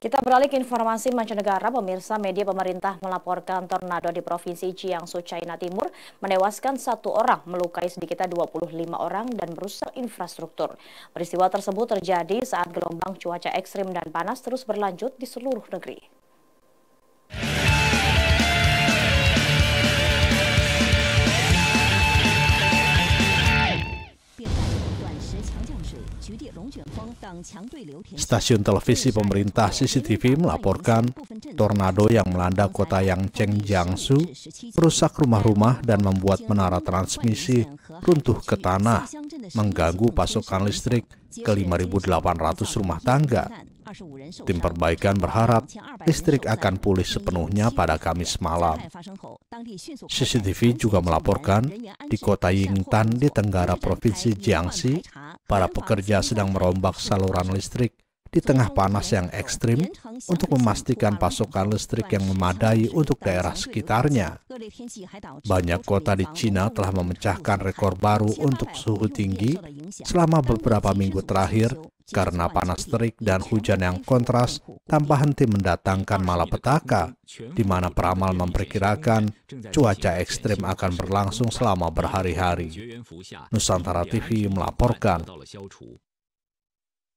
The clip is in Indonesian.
Kita beralih ke informasi mancanegara, pemirsa media pemerintah melaporkan tornado di Provinsi Jiangsu, China Timur menewaskan satu orang, melukai sedikitnya 25 orang dan merusak infrastruktur. Peristiwa tersebut terjadi saat gelombang cuaca ekstrim dan panas terus berlanjut di seluruh negeri. Stasiun televisi pemerintah CCTV melaporkan tornado yang melanda kota Yangcheng, Jiangsu, merusak rumah-rumah dan membuat menara transmisi runtuh ke tanah, mengganggu pasokan listrik ke 5.800 rumah tangga. Tim perbaikan berharap listrik akan pulih sepenuhnya pada Kamis malam. CCTV juga melaporkan di kota Yingtan di Tenggara Provinsi Jiangxi, para pekerja sedang merombak saluran listrik di tengah panas yang ekstrim untuk memastikan pasokan listrik yang memadai untuk daerah sekitarnya. Banyak kota di China telah memecahkan rekor baru untuk suhu tinggi selama beberapa minggu terakhir karena panas terik dan hujan yang kontras tanpa henti mendatangkan malapetaka, di mana peramal memperkirakan cuaca ekstrim akan berlangsung selama berhari-hari. Nusantara TV melaporkan.